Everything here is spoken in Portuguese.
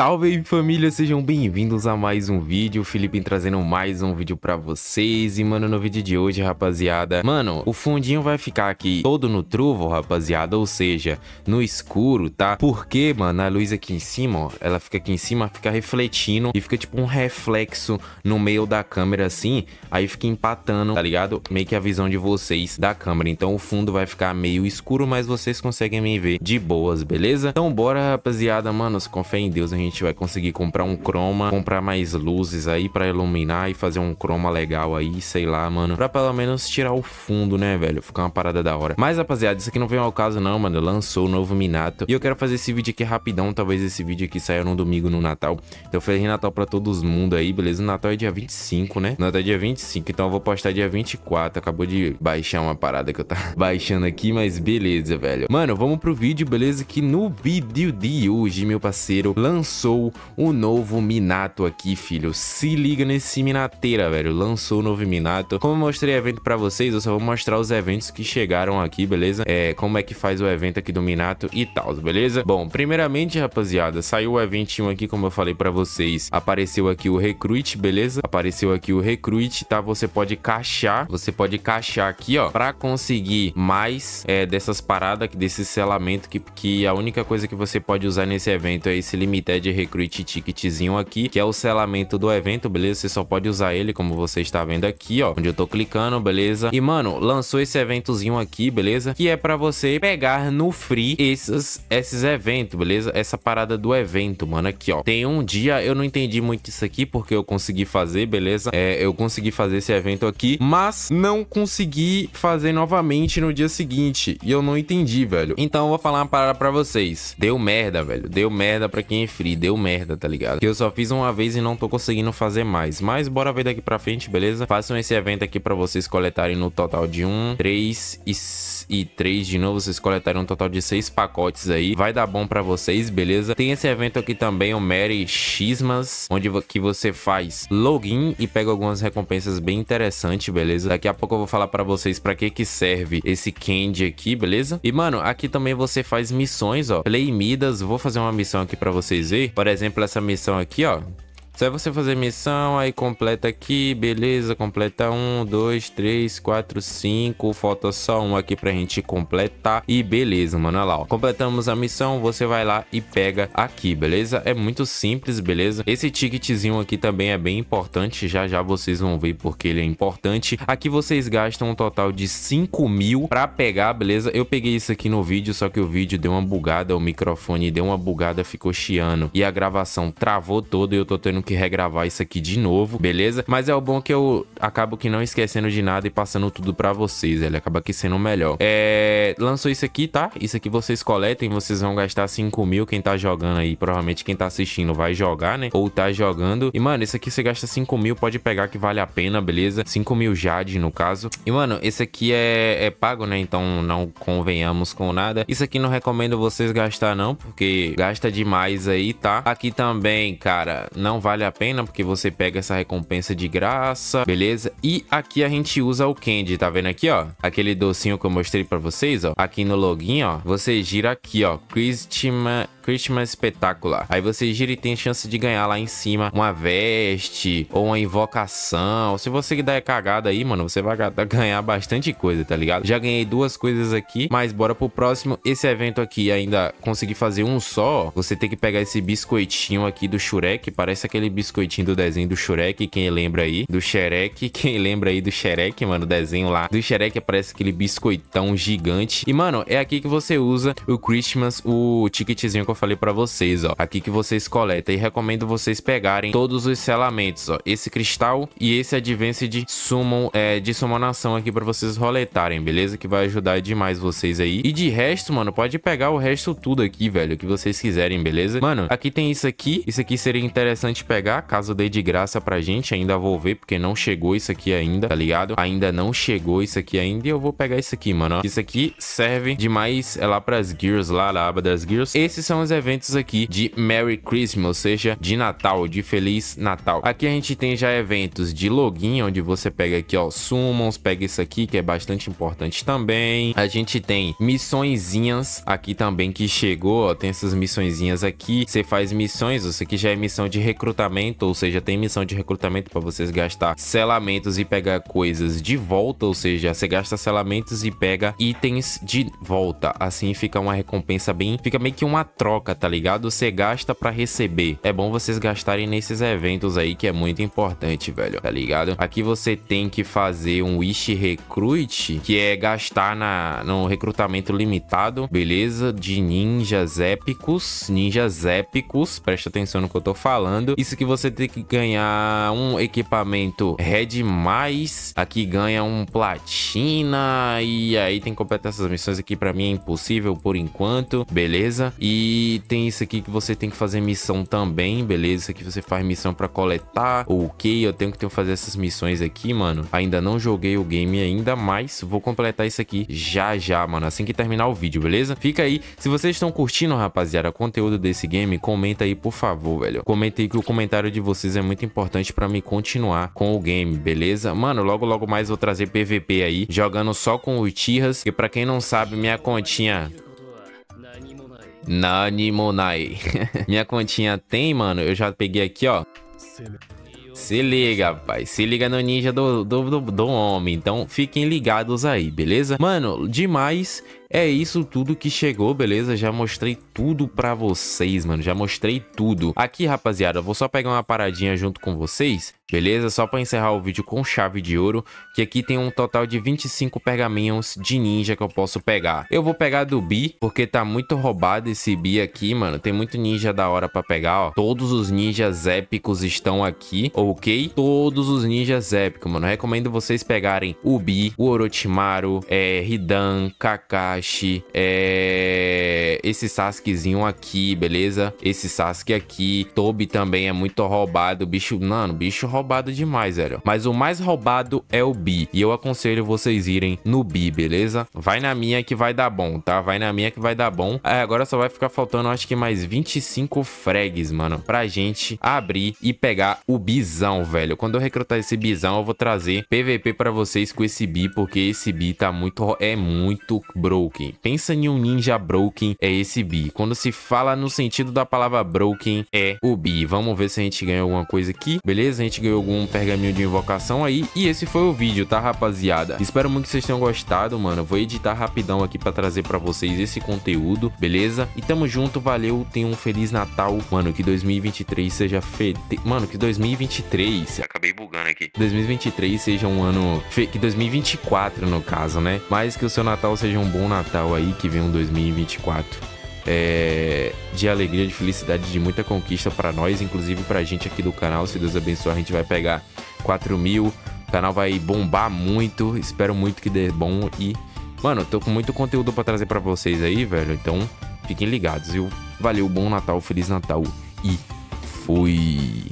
Salve família, sejam bem-vindos a mais um vídeo, o Felipe trazendo mais um vídeo pra vocês E mano, no vídeo de hoje, rapaziada, mano, o fundinho vai ficar aqui todo no truvo, rapaziada, ou seja, no escuro, tá? Porque, mano, a luz aqui em cima, ó, ela fica aqui em cima, fica refletindo e fica tipo um reflexo no meio da câmera assim Aí fica empatando, tá ligado? Meio que a visão de vocês da câmera, então o fundo vai ficar meio escuro, mas vocês conseguem me ver de boas, beleza? Então bora rapaziada, mano, se confia em Deus, a gente gente vai conseguir comprar um croma, comprar mais luzes aí para iluminar e fazer um croma legal aí, sei lá, mano. Pra pelo menos tirar o fundo, né, velho? Ficar uma parada da hora. Mas, rapaziada, isso aqui não vem ao caso não, mano. Lançou o novo Minato. E eu quero fazer esse vídeo aqui rapidão. Talvez esse vídeo aqui saia no domingo, no Natal. Então, Feliz Natal pra todo mundo aí, beleza? O Natal é dia 25, né? O Natal é dia 25, então eu vou postar dia 24. Acabou de baixar uma parada que eu tava baixando aqui, mas beleza, velho. Mano, vamos pro vídeo, beleza? Que no vídeo de hoje, meu parceiro, lançou lançou o novo Minato aqui, filho. Se liga nesse Minateira, velho. Lançou o novo Minato. Como eu mostrei evento pra vocês, eu só vou mostrar os eventos que chegaram aqui, beleza? É, como é que faz o evento aqui do Minato e tal, beleza? Bom, primeiramente, rapaziada, saiu o eventinho aqui, como eu falei pra vocês. Apareceu aqui o Recruit, beleza? Apareceu aqui o Recruit, tá? Você pode caixar, você pode caixar aqui, ó, pra conseguir mais é, dessas paradas, desse selamento que, que a única coisa que você pode usar nesse evento é esse Limited de Recruit Ticketzinho aqui, que é o selamento do evento, beleza? Você só pode usar ele, como você está vendo aqui, ó, onde eu tô clicando, beleza? E, mano, lançou esse eventozinho aqui, beleza? Que é pra você pegar no free esses, esses eventos, beleza? Essa parada do evento, mano, aqui, ó. Tem um dia, eu não entendi muito isso aqui, porque eu consegui fazer, beleza? É, eu consegui fazer esse evento aqui, mas não consegui fazer novamente no dia seguinte. E eu não entendi, velho. Então, eu vou falar uma parada pra vocês. Deu merda, velho. Deu merda pra quem é free e deu merda, tá ligado? Que eu só fiz uma vez e não tô conseguindo fazer mais. Mas bora ver daqui pra frente, beleza? Façam esse evento aqui pra vocês coletarem no total de 1, 3 e 5 e 3 de novo, vocês coletarão um total de 6 pacotes aí. Vai dar bom pra vocês, beleza? Tem esse evento aqui também, o Mary Xmas, onde que você faz login e pega algumas recompensas bem interessantes, beleza? Daqui a pouco eu vou falar pra vocês pra que que serve esse candy aqui, beleza? E, mano, aqui também você faz missões, ó. Play Midas, vou fazer uma missão aqui pra vocês verem. Por exemplo, essa missão aqui, ó. Só é você fazer missão, aí completa aqui, beleza, completa um, dois, três, quatro, cinco, falta só um aqui pra gente completar e beleza, mano, olha lá, ó. Completamos a missão, você vai lá e pega aqui, beleza? É muito simples, beleza? Esse ticketzinho aqui também é bem importante, já já vocês vão ver porque ele é importante. Aqui vocês gastam um total de 5 mil pra pegar, beleza? Eu peguei isso aqui no vídeo, só que o vídeo deu uma bugada, o microfone deu uma bugada, ficou chiando e a gravação travou todo e eu tô tendo que que regravar isso aqui de novo, beleza? Mas é o bom que eu acabo que não esquecendo de nada e passando tudo pra vocês, ele acaba aqui sendo melhor. É... Lançou isso aqui, tá? Isso aqui vocês coletem, vocês vão gastar 5 mil, quem tá jogando aí, provavelmente quem tá assistindo vai jogar, né? Ou tá jogando. E, mano, esse aqui você gasta 5 mil, pode pegar que vale a pena, beleza? 5 mil Jade, no caso. E, mano, esse aqui é, é pago, né? Então não convenhamos com nada. Isso aqui não recomendo vocês gastar, não, porque gasta demais aí, tá? Aqui também, cara, não vale vale a pena, porque você pega essa recompensa de graça, beleza? E aqui a gente usa o candy, tá vendo aqui, ó? Aquele docinho que eu mostrei pra vocês, ó. Aqui no login, ó, você gira aqui, ó, Christmas Christmas Espetacular. Aí você gira e tem chance de ganhar lá em cima uma veste ou uma invocação. Se você der é cagada aí, mano, você vai ganhar bastante coisa, tá ligado? Já ganhei duas coisas aqui, mas bora pro próximo. Esse evento aqui ainda consegui fazer um só. Você tem que pegar esse biscoitinho aqui do Shurek. Parece aquele biscoitinho do desenho do Shurek, quem lembra aí? Do Shrek, quem lembra aí do Shrek, mano? O desenho lá do Shrek parece aquele biscoitão gigante. E, mano, é aqui que você usa o Christmas, o ticketzinho que eu falei pra vocês, ó. Aqui que vocês coletam. E recomendo vocês pegarem todos os selamentos, ó. Esse cristal e esse advance de summon, é, de summonação aqui pra vocês roletarem, beleza? Que vai ajudar demais vocês aí. E de resto, mano, pode pegar o resto tudo aqui, velho, que vocês quiserem, beleza? Mano, aqui tem isso aqui. Isso aqui seria interessante pegar, caso dê de graça pra gente. Ainda vou ver, porque não chegou isso aqui ainda, tá ligado? Ainda não chegou isso aqui ainda e eu vou pegar isso aqui, mano, ó. Isso aqui serve demais, é lá pras gears, lá na aba das gears. Esses são os eventos aqui de Merry Christmas, ou seja, de Natal, de Feliz Natal. Aqui a gente tem já eventos de login, onde você pega aqui, ó, summons, pega isso aqui, que é bastante importante também. A gente tem missõezinhas aqui também que chegou, ó, tem essas missõezinhas aqui. Você faz missões, isso aqui já é missão de recrutamento, ou seja, tem missão de recrutamento para vocês gastar selamentos e pegar coisas de volta, ou seja, você gasta selamentos e pega itens de volta. Assim fica uma recompensa bem, fica meio que uma troca troca, tá ligado? Você gasta para receber. É bom vocês gastarem nesses eventos aí, que é muito importante, velho, tá ligado? Aqui você tem que fazer um Wish Recruit, que é gastar na, no recrutamento limitado, beleza? De ninjas épicos, ninjas épicos, presta atenção no que eu tô falando. Isso que você tem que ganhar um equipamento Red+, mais, aqui ganha um Platina, e aí tem que completar essas missões aqui, pra mim é impossível por enquanto, beleza? E e tem isso aqui que você tem que fazer missão também, beleza? Isso aqui você faz missão pra coletar, ou o que? Eu tenho que, ter que fazer essas missões aqui, mano. Ainda não joguei o game ainda, mas vou completar isso aqui já já, mano. Assim que terminar o vídeo, beleza? Fica aí. Se vocês estão curtindo, rapaziada, o conteúdo desse game, comenta aí, por favor, velho. Comenta aí que o comentário de vocês é muito importante pra mim continuar com o game, beleza? Mano, logo, logo mais vou trazer PVP aí, jogando só com o Tirras. E pra quem não sabe, minha continha Nani Monai. Minha continha tem, mano. Eu já peguei aqui, ó. Se liga, pai. Se liga no ninja do, do, do, do homem. Então, fiquem ligados aí, beleza? Mano, demais. É isso tudo que chegou, beleza? Já mostrei tudo pra vocês, mano. Já mostrei tudo. Aqui, rapaziada, eu vou só pegar uma paradinha junto com vocês, beleza? Só pra encerrar o vídeo com chave de ouro, que aqui tem um total de 25 pergaminhos de ninja que eu posso pegar. Eu vou pegar do Bi, porque tá muito roubado esse Bi aqui, mano. Tem muito ninja da hora pra pegar, ó. Todos os ninjas épicos estão aqui, ok? Todos os ninjas épicos, mano. recomendo vocês pegarem o Bi, o Orochimaru, é, Hidan, Kaká, Kakashi, é... esse Sasukezinho aqui, beleza? Esse Sasuke aqui, Tobi também é muito roubado, bicho, mano, bicho roubado demais, velho. Mas o mais roubado é o Bi, e eu aconselho vocês irem no Bi, beleza? Vai na minha que vai dar bom, tá? Vai na minha que vai dar bom. É, agora só vai ficar faltando, acho que mais 25 frags, mano, pra gente abrir e pegar o Bizão, velho. Quando eu recrutar esse Bizão, eu vou trazer PVP pra vocês com esse Bi, porque esse Bi tá muito... é muito bro, broken. Pensa em um ninja broken, é esse bi. Quando se fala no sentido da palavra broken, é o bi. Vamos ver se a gente ganha alguma coisa aqui, beleza? A gente ganhou algum pergaminho de invocação aí. E esse foi o vídeo, tá, rapaziada? Espero muito que vocês tenham gostado, mano. Eu vou editar rapidão aqui pra trazer pra vocês esse conteúdo, beleza? E tamo junto, valeu, tenham um Feliz Natal. Mano, que 2023 seja fe... Mano, que 2023... Acabei bugando aqui. 2023 seja um ano... Fe... Que 2024, no caso, né? Mas que o seu Natal seja um bom Natal Natal aí, que vem um 2024. É, de alegria, de felicidade, de muita conquista para nós, inclusive para a gente aqui do canal. Se Deus abençoar, a gente vai pegar 4 mil. O canal vai bombar muito. Espero muito que dê bom. E, mano, tô com muito conteúdo para trazer para vocês aí, velho. Então, fiquem ligados, viu? Valeu, bom Natal, Feliz Natal e fui!